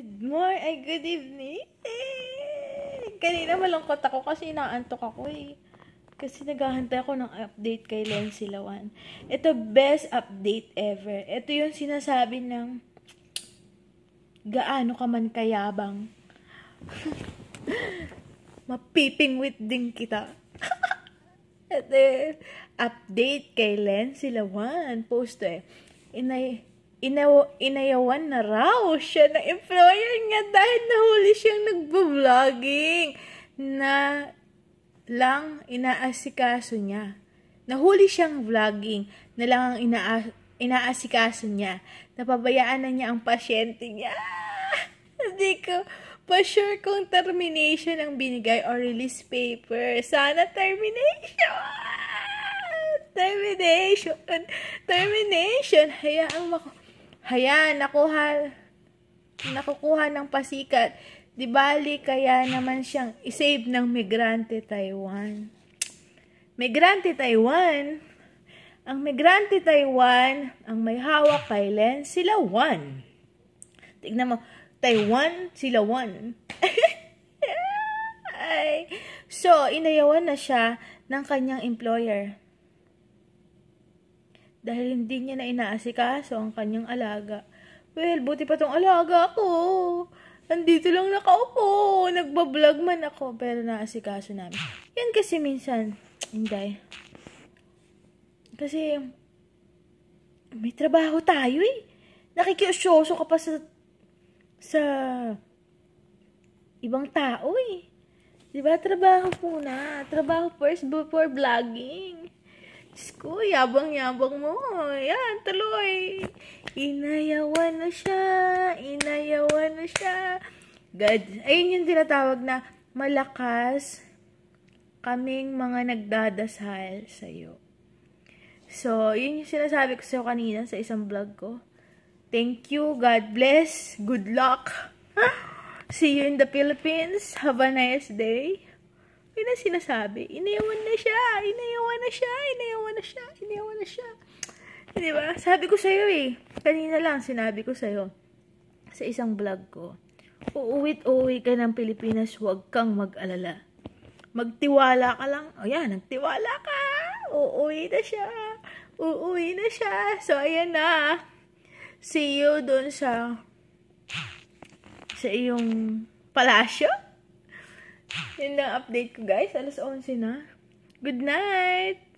Good morning, ay good evening. Eh, kanina malungkot ako kasi inaantok ako eh. Kasi naghahantay ako ng update kay Len Silawan. Ito, best update ever. Ito yung sinasabi ng gaano ka man kayabang. with din kita. Ito, update kay Len Silawan. Post eh. Inay, inaw, inayawan na raw siya ng employer niya dahil nahuli siyang nagbo-vlogging na lang inaasikaso niya. Nahuli siyang vlogging na lang ang ina- inaasikaso niya. Napabayaan na niya ang pasyente niya. Hindi ko pa sure kung termination ang binigay or release paper. Sana termination! termination, termination, hayaang mako Hayan, nakuha, nakukuha ng pasikat. Di bali, kaya naman siyang isave ng migrante Taiwan. Migrante Taiwan? Ang migrante Taiwan, ang may hawak kay Len, sila Wan. Tignan mo, Taiwan, sila Wan. Ay. So, inayawan na siya ng kanyang employer dahil hindi niya na inaasikaso ang kanyang alaga. Well, buti pa tong alaga ko. Nandito lang nakaupo. Nagbablog man ako, pero naasikaso namin. Yan kasi minsan, hindi. Kasi, may trabaho tayo eh. Nakikiusyoso ka pa sa, sa ibang tao eh. Diba, trabaho muna. Trabaho first before vlogging. Sko, yabang-yabang mo. Yan, tuloy. Inayawan na siya. Inayawan na siya. God. Ayun yung tinatawag na malakas kaming mga nagdadasal sa iyo. So, yun yung sinasabi ko sa'yo kanina sa isang vlog ko. Thank you. God bless. Good luck. See you in the Philippines. Have a nice day. Yun ang sinasabi. Inayawan na siya. Inayawan na siya. Inayawan na siya. Inayawan na siya. Di ba? Sabi ko sa'yo eh. Kanina lang sinabi ko sa'yo. Sa isang vlog ko. Uuwit-uwi ka ng Pilipinas. Huwag kang mag-alala. Magtiwala ka lang. O yan, nagtiwala ka. Uuwi na siya. Uuwi na siya. So, ayan na. See you doon sa sa iyong palasyo. Yun lang update ko guys. Alas 11 na. Good night!